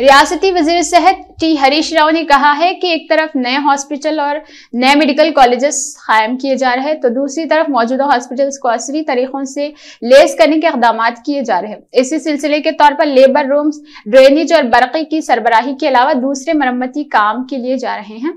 रियासती वजीर सेहत टी हरीश राव ने कहा है कि एक तरफ नए हॉस्पिटल और नए मेडिकल कॉलेजेस कायम किए जा रहे हैं तो दूसरी तरफ मौजूदा हॉस्पिटल्स को असली तरीकों से लेस करने के इकदाम किए जा रहे हैं इसी सिलसिले के तौर पर लेबर रूम्स ड्रेनेज और बरक़ी की सरबराही के अलावा दूसरे मरम्मती काम के लिए जा रहे हैं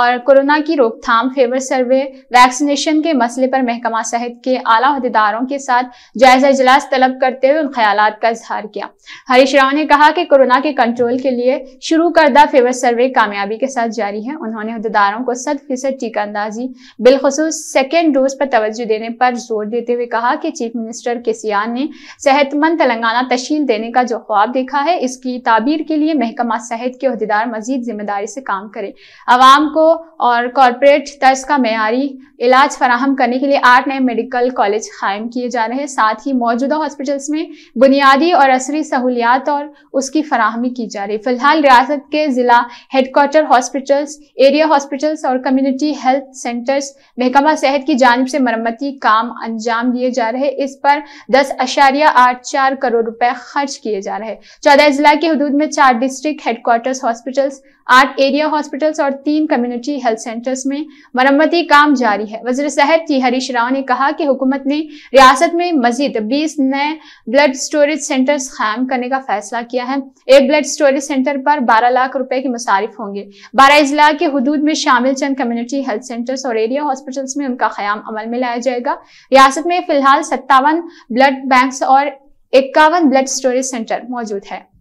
और कोरोना की रोकथाम फेवर सर्वे वैक्सीनेशन के मसले पर महकमा सेहत के आला अहदेदारों के साथ जायजा इजलास तलब करते हुए उन ख्याल का इजहार किया हरीश राव ने कहा कि कोरोना के कंट्रोल कंट्रोल के लिए शुरू करदा फेवर सर्वे कामयाबी के साथ जारी है उन्होंने अहदेदारों को सत फीसद अंदाजी बिलखसूस सेकेंड डोज पर तोज्जो देने पर जोर देते हुए कहा कि चीफ मिनिस्टर के सियान ने सेहतमंद तेलंगाना तशील देने का जो ख्वाब देखा है इसकी ताबीर के लिए महकमा सेहत के अहदेदार मजीद जिम्मेदारी से काम करें आवाम को और कॉरपोरेट तर्ज का मैारी इलाज फराहम करने के लिए आठ नए मेडिकल कॉलेज कायम किए जा रहे हैं साथ ही मौजूदा हॉस्पिटल्स में बुनियादी और असरी सहूलियात और उसकी फराहमी की की जा रही फिलहाल रियासत के जिला हेडक्वार्टर हॉस्पिटल्स एरिया हॉस्पिटल्स और कम्युनिटी हेल्थ सेंटर्स महकमा सेहत की जानब से मरम्मती काम अंजाम दिए जा रहे इस पर दस अशारिया आठ चार करोड़ रुपए खर्च किए जा रहे चौदह जिला के हदूद में चार डिस्ट्रिक्ट हेडक्वार्टर्स हॉस्पिटल्स आठ एरिया हॉस्पिटल्स और तीन कम्युनिटी हेल्थ सेंटर्स में मरम्मती काम जारी है वजर सेहत टी हरीश राव ने कहा कि हुकूमत ने रियासत में मजीद बीस नए ब्लड स्टोरेज सेंटर्स कायम करने का फैसला किया है एक ब्लड स्टोरेज सेंटर पर 12 लाख रुपए के मुसारिफ होंगे बारह अजला के हदूद में शामिल चंद कम्युनिटी हेल्थ सेंटर्स और एरिया हॉस्पिटल्स में उनका ख्याम अमल में लाया जाएगा रियासत में फिलहाल सत्तावन ब्लड बैंक और इक्यावन ब्लड स्टोरेज सेंटर मौजूद है